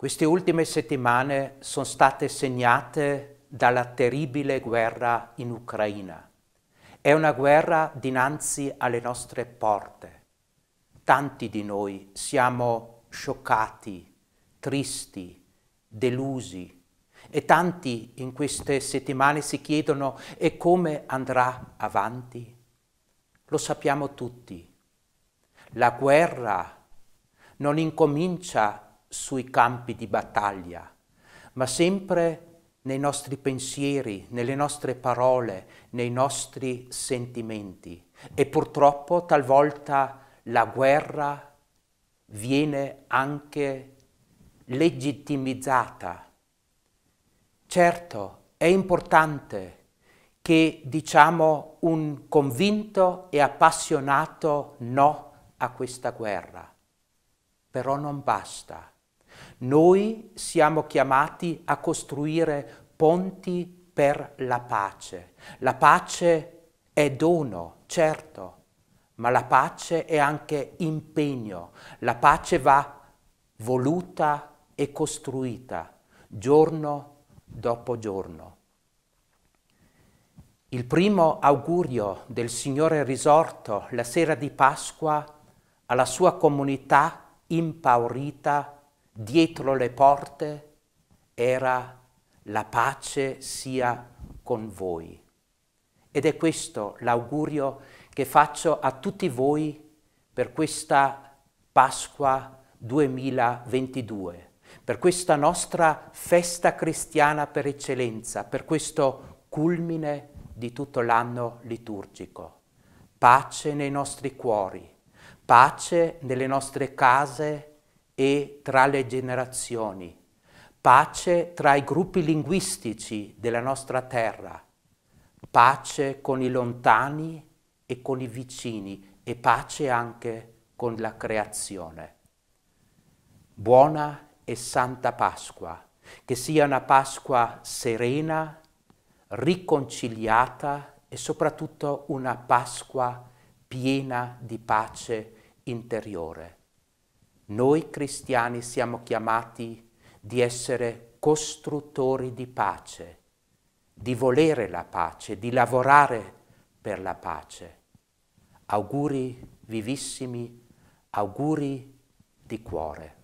Queste ultime settimane sono state segnate dalla terribile guerra in Ucraina. È una guerra dinanzi alle nostre porte. Tanti di noi siamo scioccati, tristi, delusi e tanti in queste settimane si chiedono e come andrà avanti? Lo sappiamo tutti. La guerra non incomincia sui campi di battaglia, ma sempre nei nostri pensieri, nelle nostre parole, nei nostri sentimenti. E purtroppo talvolta la guerra viene anche legittimizzata. Certo, è importante che diciamo un convinto e appassionato no a questa guerra, però non basta. Noi siamo chiamati a costruire ponti per la pace. La pace è dono, certo, ma la pace è anche impegno. La pace va voluta e costruita giorno dopo giorno. Il primo augurio del Signore risorto la sera di Pasqua alla sua comunità impaurita dietro le porte era la pace sia con voi. Ed è questo l'augurio che faccio a tutti voi per questa Pasqua 2022, per questa nostra festa cristiana per eccellenza, per questo culmine di tutto l'anno liturgico. Pace nei nostri cuori, pace nelle nostre case, e tra le generazioni, pace tra i gruppi linguistici della nostra terra, pace con i lontani e con i vicini e pace anche con la creazione. Buona e santa Pasqua, che sia una Pasqua serena, riconciliata e soprattutto una Pasqua piena di pace interiore. Noi cristiani siamo chiamati di essere costruttori di pace, di volere la pace, di lavorare per la pace. Auguri vivissimi, auguri di cuore.